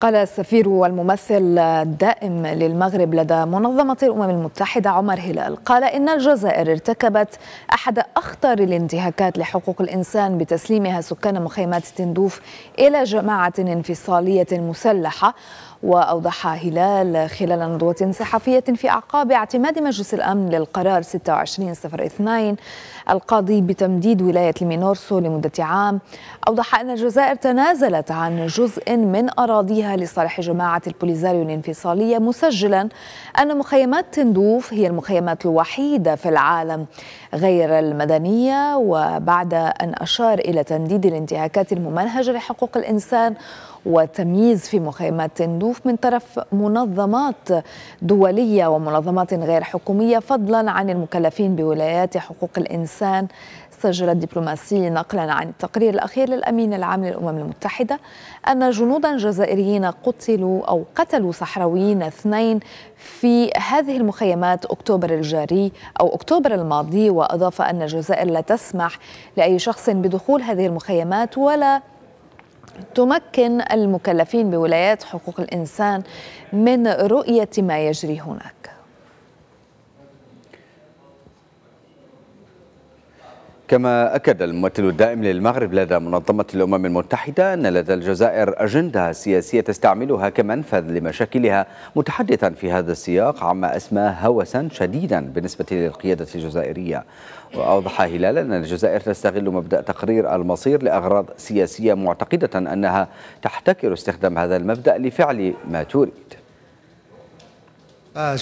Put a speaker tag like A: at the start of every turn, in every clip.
A: قال السفير والممثل الدائم للمغرب لدى منظمة الأمم المتحدة عمر هلال قال إن الجزائر ارتكبت أحد أخطر الانتهاكات لحقوق الإنسان بتسليمها سكان مخيمات تندوف إلى جماعة انفصالية مسلحة وأوضح هلال خلال ندوة صحفية في أعقاب اعتماد مجلس الأمن للقرار 2602 القاضي بتمديد ولاية المينورسو لمدة عام أوضح أن الجزائر تنازلت عن جزء من أراضيها لصالح جماعة البوليزاريو الانفصالية مسجلا أن مخيمات تندوف هي المخيمات الوحيدة في العالم غير المدنية وبعد أن أشار إلى تنديد الانتهاكات الممنهجة لحقوق الإنسان وتمييز في مخيمات تندوف من طرف منظمات دولية ومنظمات غير حكومية فضلا عن المكلفين بولايات حقوق الإنسان سجل الدبلوماسي نقلا عن التقرير الأخير للأمين العام للأمم المتحدة أن جنودا جزائريين قتلوا أو قتلوا صحراويين اثنين في هذه المخيمات أكتوبر الجاري أو أكتوبر الماضي وأضاف أن الجزائر لا تسمح لأي شخص بدخول هذه المخيمات ولا تمكن المكلفين بولايات حقوق الإنسان من رؤية ما يجري هناك
B: كما أكد الممثل الدائم للمغرب لدى منظمة الأمم المتحدة أن لدى الجزائر أجندة سياسية تستعملها كمنفذ لمشاكلها متحدثا في هذا السياق عما أسماه هوسا شديدا بالنسبة للقيادة الجزائرية وأوضح هلال أن الجزائر تستغل مبدأ تقرير المصير لأغراض سياسية معتقدة أنها تحتكر استخدام هذا المبدأ لفعل ما تريد Ah,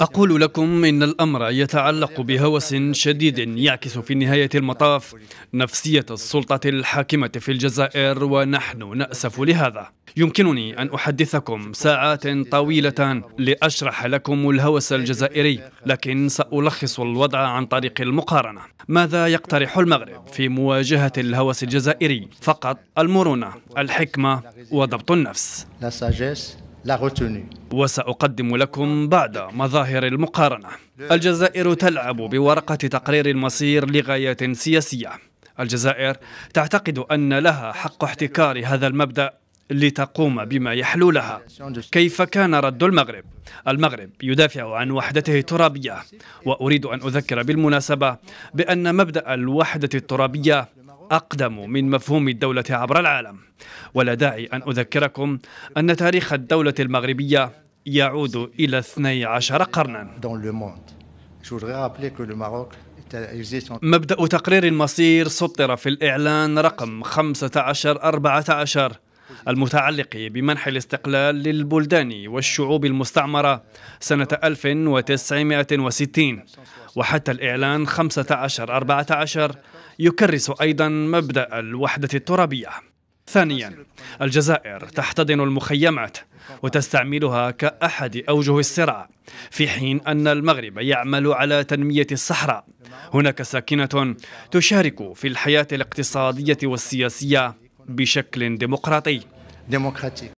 C: أقول لكم إن الأمر يتعلق بهوس شديد يعكس في نهاية المطاف نفسية السلطة الحاكمة في الجزائر ونحن نأسف لهذا يمكنني أن أحدثكم ساعات طويلة لأشرح لكم الهوس الجزائري لكن سألخص الوضع عن طريق المقارنة ماذا يقترح المغرب في مواجهة الهوس الجزائري فقط المرونة الحكمة وضبط النفس وسأقدم لكم بعد مظاهر المقارنة الجزائر تلعب بورقة تقرير المصير لغاية سياسية الجزائر تعتقد أن لها حق احتكار هذا المبدأ لتقوم بما يحلو لها كيف كان رد المغرب المغرب يدافع عن وحدته الترابية وأريد أن أذكر بالمناسبة بأن مبدأ الوحدة الترابية أقدم من مفهوم الدولة عبر العالم ولا داعي أن أذكركم أن تاريخ الدولة المغربية يعود إلى 12 قرنا مبدأ تقرير المصير سطر في الإعلان رقم 1514 المتعلق بمنح الاستقلال للبلدان والشعوب المستعمرة سنة 1960 وحتى الإعلان 15-14 يكرس أيضا مبدأ الوحدة الترابية ثانيا الجزائر تحتضن المخيمات وتستعملها كأحد أوجه الصراع في حين أن المغرب يعمل على تنمية الصحراء هناك ساكنة تشارك في الحياة الاقتصادية والسياسية بشكل ديمقراطي ديمقراطي